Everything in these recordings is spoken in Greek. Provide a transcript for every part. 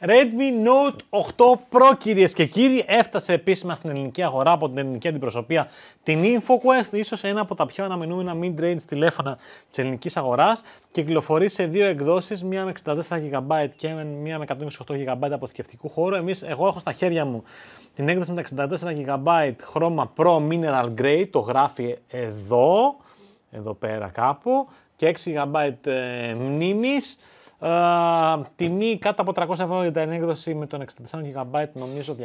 Redmi Note 8 Pro κυρίες και κύριοι έφτασε επίσημα στην ελληνική αγορά από την ελληνική αντιπροσωπεία την InfoQuest, ίσως ένα από τα πιο αναμενούμενα mid-range τηλέφωνα της ελληνικής αγοράς και κυκλοφορεί σε δύο εκδόσεις, μία με 64 GB και μία με 128 GB αποθηκευτικού χώρου. Εμείς, εγώ έχω στα χέρια μου την έκδοση με τα 64 GB χρώμα Pro Mineral Grey, το γράφει εδώ, εδώ πέρα κάπου, και 6 GB ε, μνήμης τιμή κάτω από 300 ευρώ για την έκδοση με τον 64 GB, νομίζω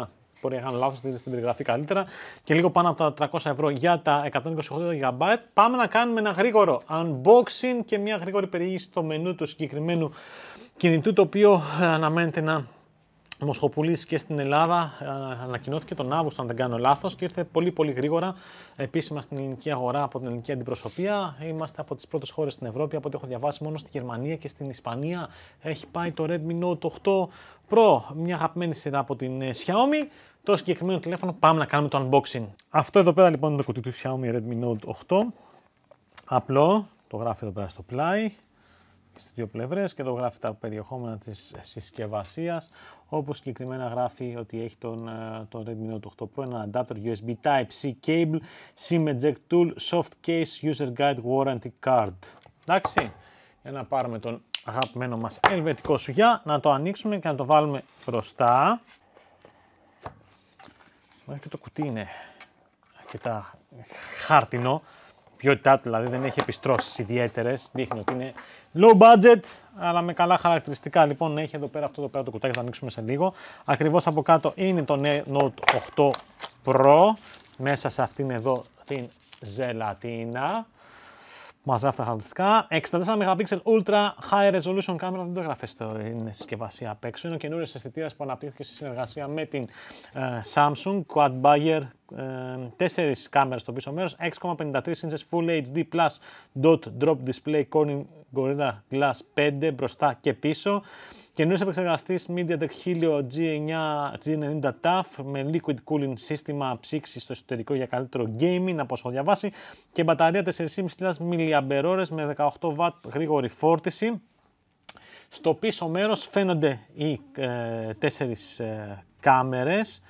289 μπορεί να κάνω λάθος, δείτε στην περιγραφή καλύτερα, και λίγο πάνω από τα 300 ευρώ για τα 128 GB. Πάμε να κάνουμε ένα γρήγορο unboxing και μια γρήγορη περιήγηση στο μενού του συγκεκριμένου κινητού, το οποίο αναμένεται να Μοσχοπούλη και στην Ελλάδα ε, ανακοινώθηκε τον Αύγουστο, αν δεν κάνω λάθος, και ήρθε πολύ πολύ γρήγορα επίσημα στην ελληνική αγορά από την ελληνική αντιπροσωπεία. Είμαστε από τις πρώτες χώρες στην Ευρώπη, από ό,τι έχω διαβάσει, μόνο στη Γερμανία και στην Ισπανία έχει πάει το Redmi Note 8 Pro, μια αγαπημένη σειρά από την ε, Xiaomi. Το συγκεκριμένο τηλέφωνο πάμε να κάνουμε το unboxing. Αυτό εδώ πέρα λοιπόν είναι το κουτί του Xiaomi Redmi Note 8. Απλό, το γράφει εδώ πέρα στο πλάι. Στις δύο πλευρές και εδώ γράφει τα περιεχόμενα της συσκευασίας, όπω συγκεκριμένα γράφει ότι έχει τον, ε, τον Redmi Note 8 Pro, ένα adapter USB Type-C cable, SIM eject tool, soft case, user guide, warranty card. Εντάξει, για να πάρουμε τον αγαπημένο μας ελβετικό σουγιά, να το ανοίξουμε και να το βάλουμε μπροστά. Μέχρι και το κουτί είναι αρκετά χάρτινο ποιότητά δηλαδή δεν έχει επιστρώσεις ιδιαίτερες. Δείχνει ότι είναι low budget, αλλά με καλά χαρακτηριστικά. Λοιπόν, έχει εδώ πέρα αυτό εδώ πέρα το κουτάκι, θα ανοίξουμε σε λίγο. Ακριβώς από κάτω είναι το Note 8 Pro, μέσα σε αυτήν εδώ την ζελατίνα. Μαζά τα χαρακτηριστικά. 64 MP Ultra High Resolution Camera δεν το έγραφες στην συσκευασία απ' έξω. Είναι ο καινούριος αισθητήρας που αναπτύχθηκε σε συνεργασία με την ε, Samsung Quad Buyer. Ε, Τέσσερις κάμερες στο πίσω μέρος, 6,53 inches Full HD Plus Dot Drop Display Corning Gorilla Glass 5 μπροστά και πίσω. Καινούριο επεξεργαστής MediaTek Helio G9, G90 TAF με liquid cooling σύστημα ψήξης στο εσωτερικό για καλύτερο gaming, από όσο διαβάσει, και μπαταρία 4.500 mAh με 18 W γρήγορη φόρτιση. Στο πίσω μέρος φαίνονται οι ε, τέσσερις ε, κάμερες.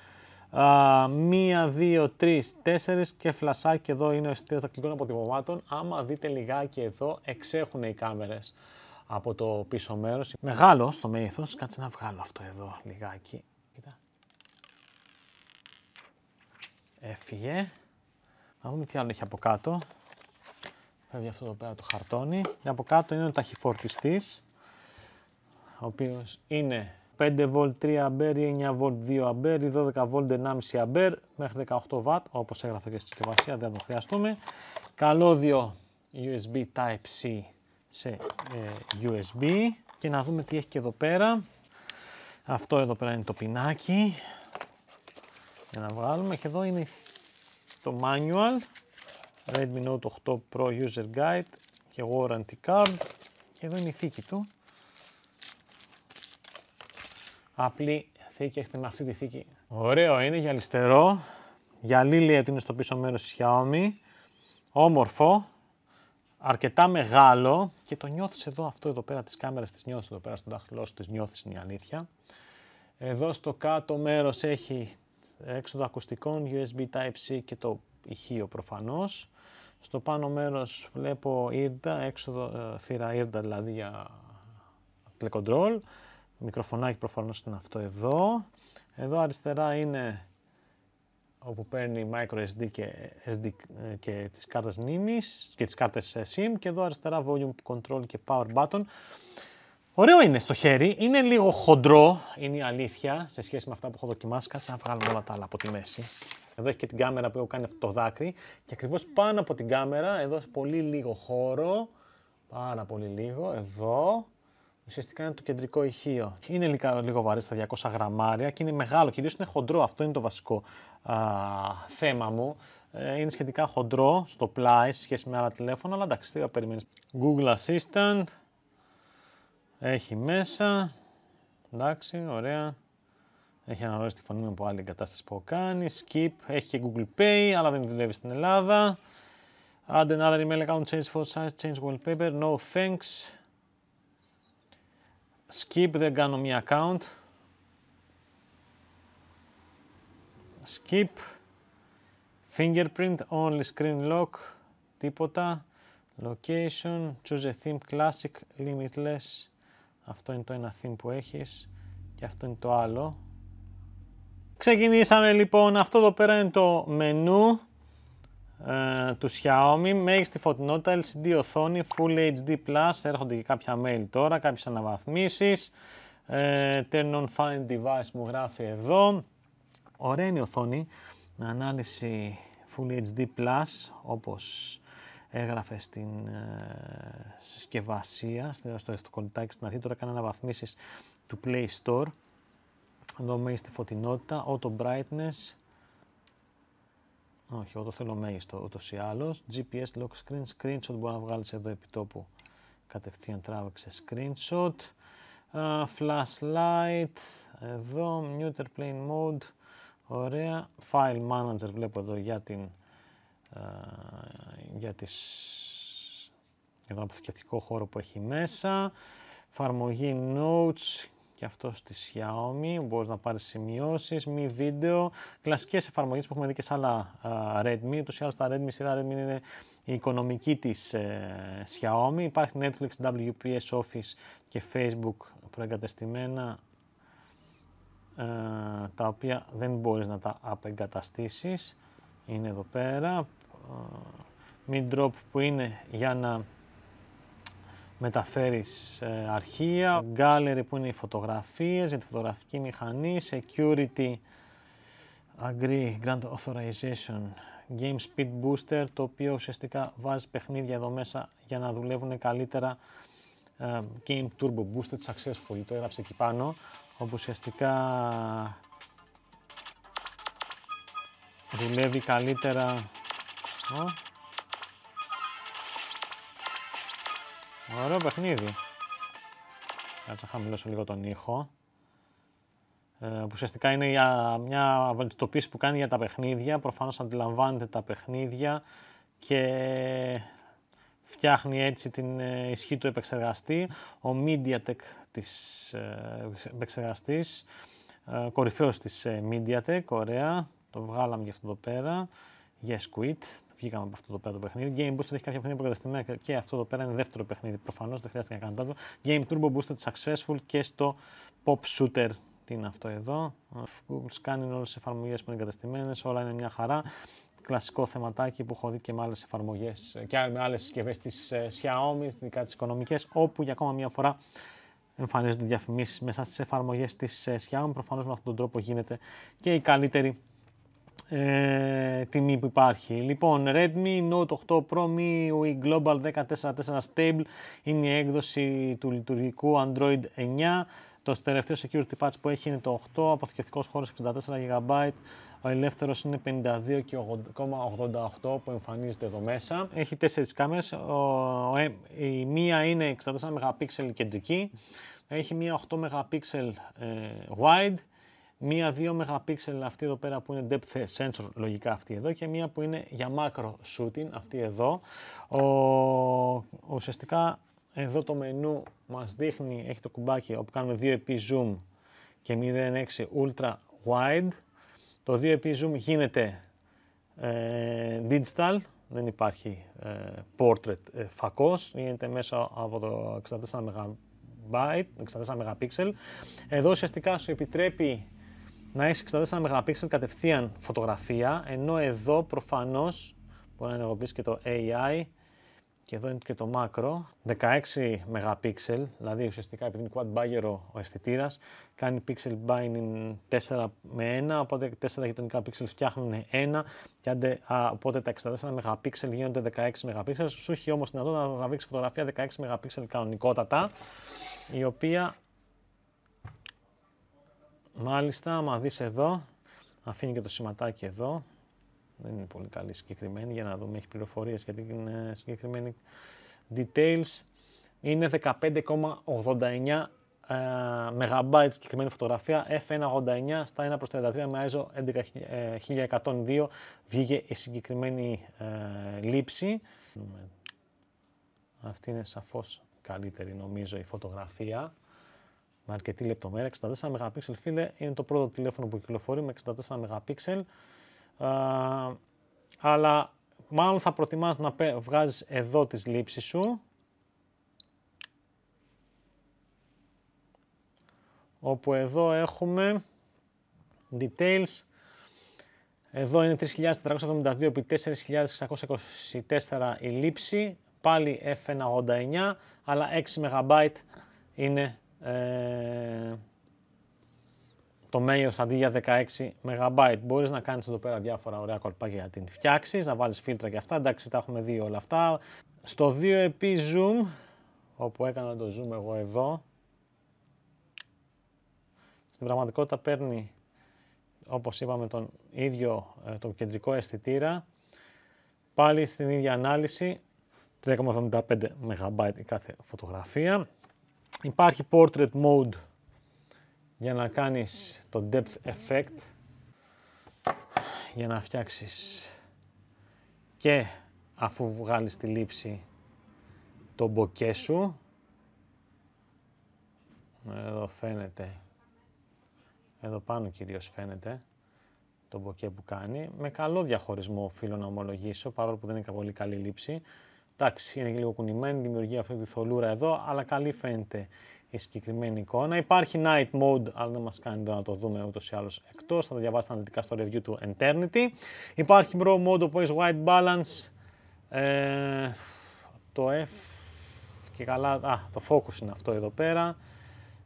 Uh, μία, δύο, τρεις, τέσσερις και φλασάκι εδώ είναι ο αισθητήρας δακτυλικών αποτυπωμάτων. Άμα δείτε λιγάκι εδώ, εξέχουν οι κάμερες από το πίσω μέρος. Μεγάλο στο μέγεθος. Κάτσε να βγάλω αυτό εδώ λιγάκι. Κοίτα. Έφυγε. Να δούμε τι άλλο έχει από κάτω. Φεύγει αυτό εδώ πέρα το χαρτόνι. Και από κάτω είναι ο ταχυφορτιστής, ο οποίος είναι 5V 3A, 9V 2A, 12V 1,5A μέχρι 18W, όπως έγραφε και στη συσκευασία, δεν το χρειαστούμε. Καλώδιο USB Type-C σε ε, USB και να δούμε τι έχει και εδώ πέρα. Αυτό εδώ πέρα είναι το πινάκι για να βγάλουμε και εδώ είναι το manual Redmi Note 8 Pro User Guide και Warranty Card και εδώ είναι η θήκη του. Απλή θήκη, έχετε με αυτή τη θήκη. Ωραίο είναι, γυαλιστερό. Γυαλί λέει ότι είναι στο πίσω μέρος της Xiaomi. Όμορφο, αρκετά μεγάλο και το νιώθεις εδώ αυτό εδώ πέρα της κάμερας, της νιώθεις εδώ πέρα στον δάχτυλό σου, της νιώθεις είναι η αλήθεια. Εδώ στο κάτω μέρος έχει έξοδο ακουστικών, USB Type-C και το ηχείο προφανώς. Στο πάνω μέρος βλέπω ήρντα, έξοδο, ε, θύρα ήρτα δηλαδή για τηλεκοντρόλ. Μικροφωνάκι προφανώς είναι αυτό εδώ. Εδώ αριστερά είναι όπου παίρνει micro sd και, SD, ε, και τις κάρτες μνήμης και τις κάρτες ε, SIM και εδώ αριστερά volume control και power button. Ωραίο είναι στο χέρι, είναι λίγο χοντρό, είναι η αλήθεια, σε σχέση με αυτά που έχω δοκιμάσει. Κάτσε να βγάλουμε όλα τα άλλα από τη μέση. Εδώ έχει και την κάμερα που έχω κάνει αυτό το δάκρυ και ακριβώς πάνω από την κάμερα, εδώ σε πολύ λίγο χώρο, πάρα πολύ λίγο, εδώ, Ουσιαστικά είναι το κεντρικό ηχείο. Είναι λίγο, λίγο βαρύ στα 200 γραμμάρια και είναι μεγάλο, κυρίω είναι χοντρό. Αυτό είναι το βασικό α, θέμα μου. Ε, είναι σχετικά χοντρό στο πλάι σε σχέση με άλλα τηλέφωνα, αλλά εντάξει, τι θα περιμένεις. Google Assistant. Έχει μέσα. Εντάξει, ωραία. Έχει αναγνωρίσει τη φωνή μου από άλλη εγκατάσταση που κάνει. Skip. Έχει και Google Pay, αλλά δεν δουλεύει στην Ελλάδα. Add another email account, change for size, change wallpaper. No thanks. Skip δεν κάνω μία account. Skip. Fingerprint, only screen lock. Τίποτα. Location, choose a theme classic, limitless. Αυτό είναι το ένα theme που έχεις και αυτό είναι το άλλο. Ξεκινήσαμε λοιπόν, αυτό εδώ πέρα είναι το μενού. Ε, του Xiaomi. Μέγιστη φωτεινότητα, LCD οθόνη, Full HD+, έρχονται και κάποια mail τώρα, κάποιες αναβαθμίσεις. Ε, turn on find device μου γράφει εδώ. Ωραία είναι η οθόνη, με ανάλυση Full HD+, όπως έγραφε στην ε, συσκευασία, στο, στο κολλητάκι στην αρχή, τώρα έκανε αναβαθμίσεις του Play Store. Εδώ μέγιστη φωτεινότητα, auto brightness, όχι, εγώ το θέλω μέγιστο ούτως ή άλλως. GPS lock screen, screenshot μπορεί να βγάλεις εδώ επί τόπου. Κατευθείαν τράβηξε screenshot. Uh, flashlight, εδώ, muter plane mode, ωραία. File manager βλέπω εδώ για την. για, τις, για τον αποθηκευτικό χώρο που έχει μέσα. Εφαρμογή Notes και αυτός στη Xiaomi, μπορείς να πάρεις σημειώσεις, μη βίντεο, κλασικές εφαρμογές που έχουμε δει και σε άλλα Redmi, ούτως ή άλλως τα Redmi, σειρά Redmi είναι η οικονομική της uh, Xiaomi, υπάρχει Netflix, WPS Office και Facebook προεγκατεστημένα, ε, τα οποία δεν μπορείς να τα απεγκαταστήσεις, είναι εδώ πέρα, Μην ε, Drop που είναι για να μεταφέρεις ε, αρχεία, gallery που είναι οι φωτογραφίες, για τη φωτογραφική μηχανή, security, agree, grant authorization, game speed booster, το οποίο ουσιαστικά βάζει παιχνίδια εδώ μέσα για να δουλεύουν καλύτερα ε, game turbo booster successful, το έγραψε εκεί πάνω, όπου ουσιαστικά δουλεύει καλύτερα... Ωραίο παιχνίδι. Κάτσε να χαμηλώσω λίγο τον ήχο. Ε, ουσιαστικά είναι μια βαλτιστοποίηση που κάνει για τα παιχνίδια. Προφανώς αντιλαμβάνεται τα παιχνίδια και φτιάχνει έτσι την ε, ισχύ του επεξεργαστή. Ο MediaTek της ε, επεξεργαστής, ε, κορυφαίος της ε, MediaTek, ωραία. Το βγάλαμε για αυτό εδώ πέρα. Yes, quit βγήκαμε από αυτό το πέρα το παιχνίδι. Game Booster έχει κάποια παιχνίδια προκαταστημένα και αυτό εδώ πέρα είναι δεύτερο παιχνίδι. Προφανώς δεν χρειάζεται να κάνετε άλλο. Game Turbo Booster Successful και στο Pop Shooter. Τι είναι αυτό εδώ. Google Scanning, όλες τις εφαρμογές που είναι εγκαταστημένε, όλα είναι μια χαρά κλασικό θεματάκι που έχω δει και με άλλες εφαρμογές και με άλλες συσκευές της ε, Xiaomi, ειδικά τις οικονομικές, όπου για ακόμα μια φορά εμφανίζονται διαφημίσεις μέσα στις εφαρμογές της ε, Xiaomi. Προφανώς με αυτόν τον τρόπο γίνεται και η καλύτερη ε, τιμή που υπάρχει. Λοιπόν, Redmi Note 8 Pro MIUI Global 144 Stable είναι η έκδοση του λειτουργικού Android 9. Το τελευταίο security patch που έχει είναι το 8, αποθηκευτικός χώρος 64 GB, ο ελεύθερος είναι 52,88 που εμφανίζεται εδώ μέσα. Έχει τέσσερις κάμερες, ε, η μία είναι 64 MP κεντρική, έχει μία 8 MP ε, wide, μία 2 MP αυτή εδώ πέρα που είναι depth sensor λογικά αυτή εδώ και μία που είναι για macro shooting αυτή εδώ. Ο, ουσιαστικά εδώ το μενού μας δείχνει, έχει το κουμπάκι όπου κάνουμε 2x zoom και 0.6 ultra wide. Το 2x zoom γίνεται ε, digital, δεν υπάρχει ε, portrait ε, φακός, γίνεται μέσα από το 64 byte, 64 MP. Εδώ ουσιαστικά σου επιτρέπει να έχεις 64 MP κατευθείαν φωτογραφία, ενώ εδώ προφανώς μπορεί να ενεργοποιήσει και το AI και εδώ είναι και το μάκρο, 16 MP, δηλαδή ουσιαστικά επειδή είναι quad bagger ο αισθητήρας, κάνει pixel binding 4 με 1, οπότε 4 γειτονικά pixels φτιάχνουν ένα και άντε, οπότε τα 64 MP γίνονται 16 MP. Σου έχει όμως δυνατότητα να τραβήξεις φωτογραφία 16 MP κανονικότατα, η οποία Μάλιστα, άμα δεις εδώ, αφήνει και το σηματάκι εδώ. Δεν είναι πολύ καλή συγκεκριμένη, για να δούμε, έχει πληροφορίες για την ε, συγκεκριμένη details. Είναι 15,89 ε, MB συγκεκριμένη φωτογραφία, f1.89 στα 1 προ 33 με ISO 11102 ε, βγήκε η συγκεκριμένη λήψη. Αυτή είναι σαφώς καλύτερη νομίζω η φωτογραφία με αρκετή λεπτομέρεια. 64 MP φίλε είναι το πρώτο τηλέφωνο που κυκλοφορεί με 64 MP. αλλά μάλλον θα προτιμάς να βγάζεις εδώ τις λήψεις σου. Όπου εδώ έχουμε details. Εδώ είναι 3.472 επί 4.624 η λήψη. Πάλι F189, αλλά 6 MB είναι ε, το μέγεθος αντί για 16 MB. Μπορείς να κάνεις εδώ πέρα διάφορα ωραία κολπάκια να την φτιάξεις, να βάλεις φίλτρα και αυτά. Εντάξει, τα έχουμε δει όλα αυτά. Στο 2x zoom, όπου έκανα το zoom εγώ εδώ, στην πραγματικότητα παίρνει, όπως είπαμε, τον ίδιο ε, το κεντρικό αισθητήρα. Πάλι στην ίδια ανάλυση, 3,75 MB η κάθε φωτογραφία. Υπάρχει portrait mode για να κάνεις το depth effect για να φτιάξεις και αφού βγάλεις τη λήψη το μποκέ σου εδώ φαίνεται εδώ πάνω κυρίως φαίνεται το μποκέ που κάνει με καλό διαχωρισμό οφείλω να ομολογήσω παρόλο που δεν είναι πολύ καλή λήψη Εντάξει, είναι και λίγο κουνημένη, δημιουργεί αυτή τη θολούρα εδώ, αλλά καλή φαίνεται η συγκεκριμένη εικόνα. Υπάρχει night mode, αλλά δεν μας κάνει εδώ να το δούμε ούτως ή άλλως εκτός. Θα το διαβάσετε αναλυτικά στο review του Eternity. Υπάρχει bro mode που έχεις white balance. Ε, το F και καλά. Α, το focus είναι αυτό εδώ πέρα.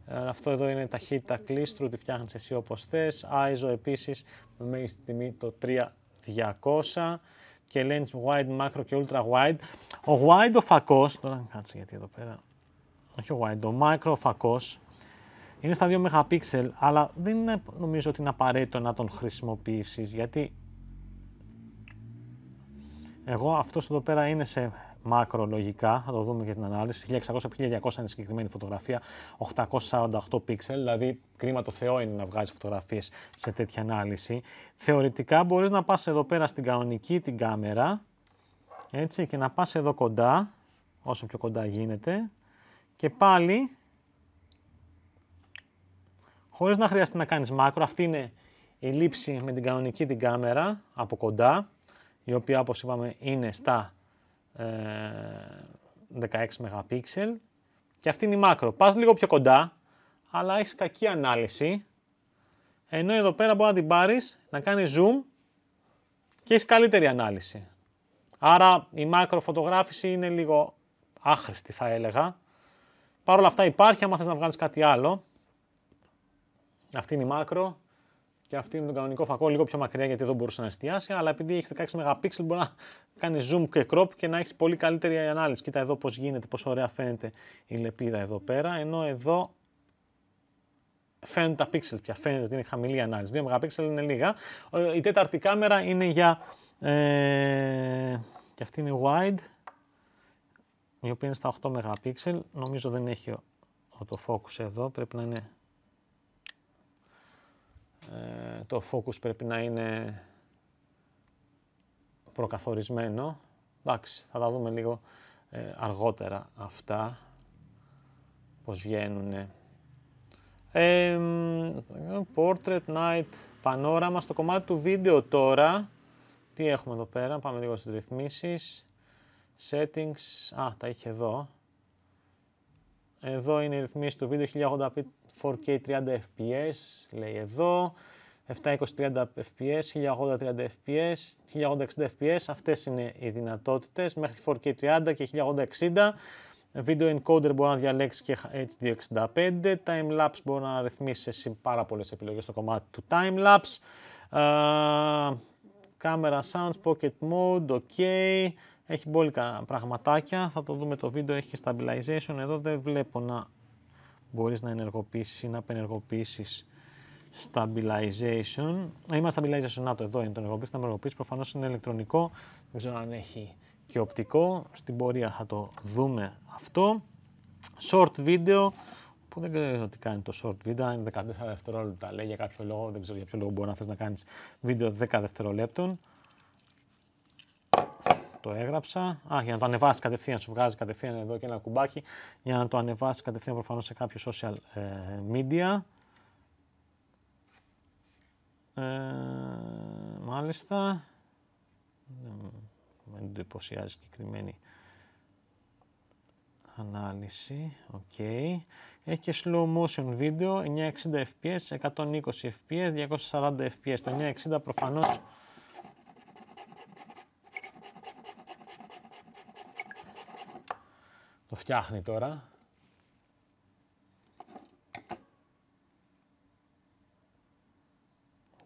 Ε, αυτό εδώ είναι ταχύτητα κλίστρου, τη φτιάχνεις εσύ όπως θες. ISO επίσης με μέγιστη τιμή το 3200 και lens wide, macro και ultra wide. Ο wide ο φακός, τώρα κάτσε γιατί εδώ πέρα, όχι ο wide, ο macro ο φακός, είναι στα 2 MP, αλλά δεν είναι, νομίζω ότι είναι απαραίτητο να τον χρησιμοποιήσεις γιατί εγώ αυτός εδώ πέρα είναι σε μακρολογικά, θα το δούμε και την ανάλυση. είναι συγκεκριμένη φωτογραφία, 848 πίξελ, δηλαδή κρίμα το Θεό είναι να βγάζει φωτογραφίες σε τέτοια ανάλυση. Θεωρητικά μπορείς να πας εδώ πέρα στην κανονική την κάμερα έτσι, και να πας εδώ κοντά, όσο πιο κοντά γίνεται, και πάλι χωρίς να χρειάζεται να κάνεις μάκρο. Αυτή είναι η λήψη με την κανονική την κάμερα από κοντά, η οποία όπως είπαμε είναι στα 16 ε, MP και αυτή είναι η μάκρο. Πας λίγο πιο κοντά, αλλά έχεις κακή ανάλυση, ενώ εδώ πέρα μπορεί να την πάρεις, να κάνει zoom και έχεις καλύτερη ανάλυση. Άρα η μάκρο φωτογράφηση είναι λίγο άχρηστη θα έλεγα. Παρ' όλα αυτά υπάρχει άμα θες να βγάλεις κάτι άλλο. Αυτή είναι η μάκρο και αυτή με τον κανονικό φακό λίγο πιο μακριά γιατί δεν μπορούσε να εστιάσει, αλλά επειδή έχεις 16 MP μπορεί να κάνεις zoom και crop και να έχεις πολύ καλύτερη ανάλυση. Κοίτα εδώ πώς γίνεται, πόσο ωραία φαίνεται η λεπίδα εδώ πέρα, ενώ εδώ φαίνονται τα pixel πια, φαίνεται ότι είναι χαμηλή ανάλυση. 2 MP είναι λίγα. Ε, η τέταρτη κάμερα είναι για... Ε, και αυτή είναι wide, η οποία είναι στα 8 MP, νομίζω δεν έχει το focus εδώ, πρέπει να είναι το focus πρέπει να είναι προκαθορισμένο. Εντάξει, θα τα δούμε λίγο ε, αργότερα αυτά, πώς βγαίνουν. portrait Night Πανόραμα. στο κομμάτι του βίντεο τώρα, τι έχουμε εδώ πέρα, πάμε λίγο στις ρυθμίσεις, settings, α, τα είχε εδώ. Εδώ είναι η ρυθμίση του βίντεο 1080p 4K 30 fps, λέει εδώ. 720-30 fps, 1080-30 fps, 1080-60 fps. Αυτές είναι οι δυνατότητες μέχρι 4K 30 και 1080-60. Video encoder μπορεί να διαλέξει και HD65. Timelapse μπορεί να ρυθμίσει σε πάρα πολλές επιλογές στο κομμάτι του timelapse. camera sounds, pocket mode, ok. Έχει μπόλικα πραγματάκια. Θα το δούμε το βίντεο. Έχει stabilization. Εδώ δεν βλέπω να μπορείς να ενεργοποιήσεις ή να απενεργοποιήσεις stabilization. είμαστε stabilization, να το εδώ είναι το ενεργοποίηση. Το ενεργοποίηση προφανώς είναι ηλεκτρονικό. Δεν ξέρω αν έχει και οπτικό. Στην πορεία θα το δούμε αυτό. Short video, που δεν ξέρω τι κάνει το short video, είναι 14 δευτερόλεπτα. Λέει για κάποιο λόγο, δεν ξέρω για ποιο λόγο μπορεί να θες να κάνεις βίντεο 10 δευτερολέπτων. Το έγραψα. Α, για να το ανεβάσεις κατευθείαν, σου βγάζει κατευθείαν εδώ και ένα κουμπάκι για να το ανεβάσεις κατευθείαν προφανώς σε κάποιο social ε, media. Ε, μάλιστα. Δεν εντυπωσιάζει συγκεκριμένη ανάλυση. Okay. Έχει και slow motion βίντεο, 960 fps, 120 fps, 240 fps. Το 960 προφανώς το φτιάχνει τώρα.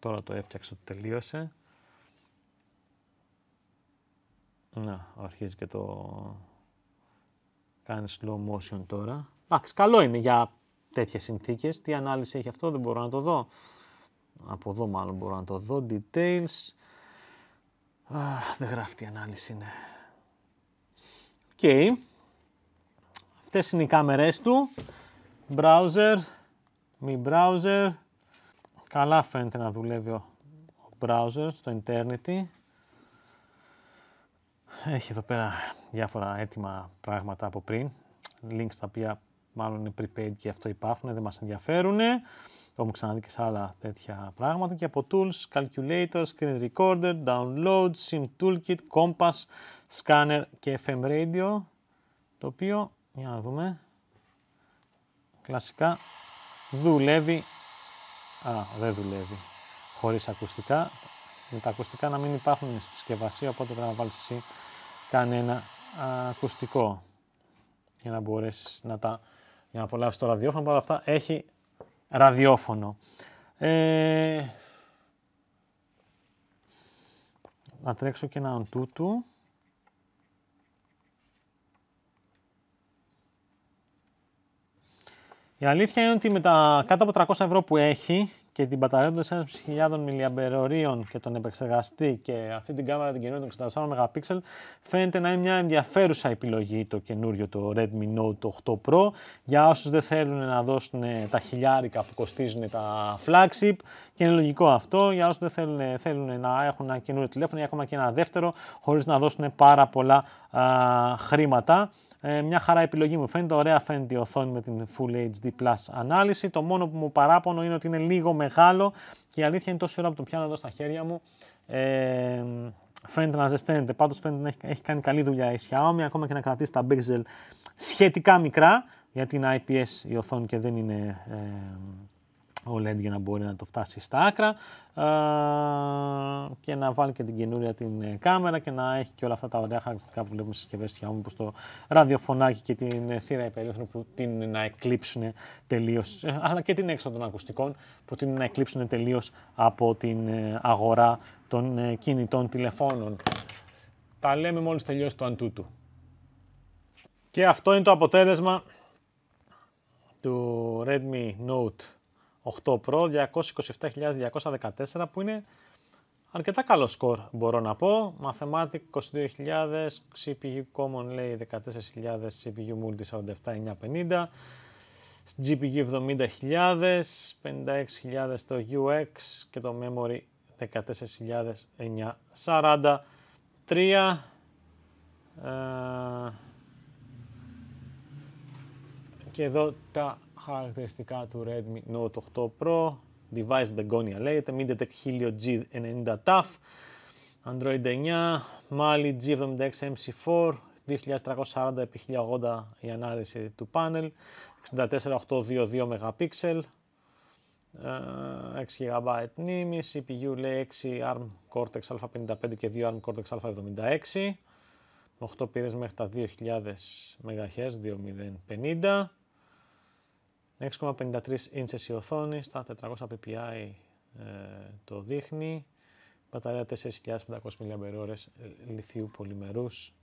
Τώρα το έφτιαξα, τελείωσε. Να, αρχίζει και το κάνει slow motion τώρα. Εντάξει, καλό είναι για τέτοιες συνθήκες. Τι ανάλυση έχει αυτό, δεν μπορώ να το δω. Από εδώ μάλλον μπορώ να το δω. Details. Α, δεν γράφει τι ανάλυση είναι. Οκ. Okay. Αυτές είναι οι κάμερές του. Browser. Μη browser. Καλά φαίνεται να δουλεύει ο, browser στο internet, Έχει εδώ πέρα διάφορα έτοιμα πράγματα από πριν. Links τα οποία μάλλον είναι prepaid και αυτό υπάρχουν, δεν μας ενδιαφέρουν. Το έχουμε ξαναδεί και σε άλλα τέτοια πράγματα. Και από tools, calculator, screen recorder, download, sim toolkit, compass, scanner και FM radio. Το οποίο, για να δούμε, κλασικά δουλεύει Α, δεν δουλεύει. Χωρίς ακουστικά. Με τα ακουστικά να μην υπάρχουν στη συσκευασία, οπότε πρέπει να βάλεις εσύ κανένα ακουστικό για να μπορέσεις να τα για να απολαύσεις το ραδιόφωνο. Παρ' αυτά έχει ραδιόφωνο. Ε, να τρέξω και έναν τούτου. Η αλήθεια είναι ότι με τα κάτω από 300 ευρώ που έχει και την μπαταρία των 4.000 mAh και τον επεξεργαστή και αυτή την κάμερα την καινούργια των 64 MP φαίνεται να είναι μια ενδιαφέρουσα επιλογή το καινούριο το Redmi Note 8 Pro για όσους δεν θέλουν να δώσουν τα χιλιάρικα που κοστίζουν τα flagship και είναι λογικό αυτό για όσους δεν θέλουν, θέλουν να έχουν ένα καινούριο τηλέφωνο ή ακόμα και ένα δεύτερο χωρίς να δώσουν πάρα πολλά α, χρήματα. Ε, μια χαρά επιλογή μου φαίνεται. Ωραία φαίνεται η οθόνη με την Full HD Plus ανάλυση. Το μόνο που μου παράπονο είναι ότι είναι λίγο μεγάλο και η αλήθεια είναι τόση ώρα που τον πιάνω εδώ στα χέρια μου. Ε, φαίνεται να ζεσταίνεται. Πάντως φαίνεται να έχει, κάνει καλή δουλειά η Xiaomi, ακόμα και να κρατήσει τα pixel σχετικά μικρά, γιατί είναι IPS η οθόνη και δεν είναι ε, OLED για να μπορεί να το φτάσει στα άκρα να βάλει και την καινούρια την ε, κάμερα και να έχει και όλα αυτά τα ωραία χαρακτηριστικά που βλέπουμε στις συσκευέ Xiaomi, όπως το ραδιοφωνάκι και την ε, θύρα υπερήφθρου που την να εκλείψουν τελείως, ε, αλλά και την έξοδο των ακουστικών που την να εκλείψουν τελείως από την αγορά των κινητών τηλεφώνων. Τα λέμε μόλις τελειώσει το αντούτου. Και αυτό είναι το αποτέλεσμα του Redmi Note 8 Pro 227.214 που είναι Αρκετά καλό σκορ μπορώ να πω. Mathematic 22.000, CPU Common λέει 14.000, CPU Multi 47.950, GPU 70.000, 56.000 το UX και το Memory 14.943. Ε, και εδώ τα χαρακτηριστικά του Redmi Note 8 Pro Device Begonia λέγεται, MediaTek Helio G90 TAF, Android 9, Mali G76 MC4, 2340x1080 η ανάλυση του πάνελ, 64822 MP, 6 GB νήμη, CPU λέει 6 ARM Cortex A55 και 2 ARM Cortex A76, 8 πύρες μέχρι τα 2000 MHz, 2050, 6,53 ίντσες η οθόνη, στα 400 ppi ε, το δείχνει. Μπαταρία 4.500 mAh ε, λιθίου πολυμερούς.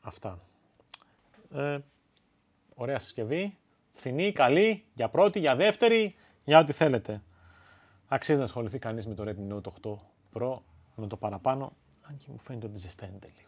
Αυτά. Ε, ωραία συσκευή. Φθηνή, καλή, για πρώτη, για δεύτερη, για ό,τι θέλετε. Αξίζει να ασχοληθεί κανείς με το Redmi Note 8 Pro με το παραπάνω, αν και μου φαίνεται ότι ζεσταίνεται λίγο.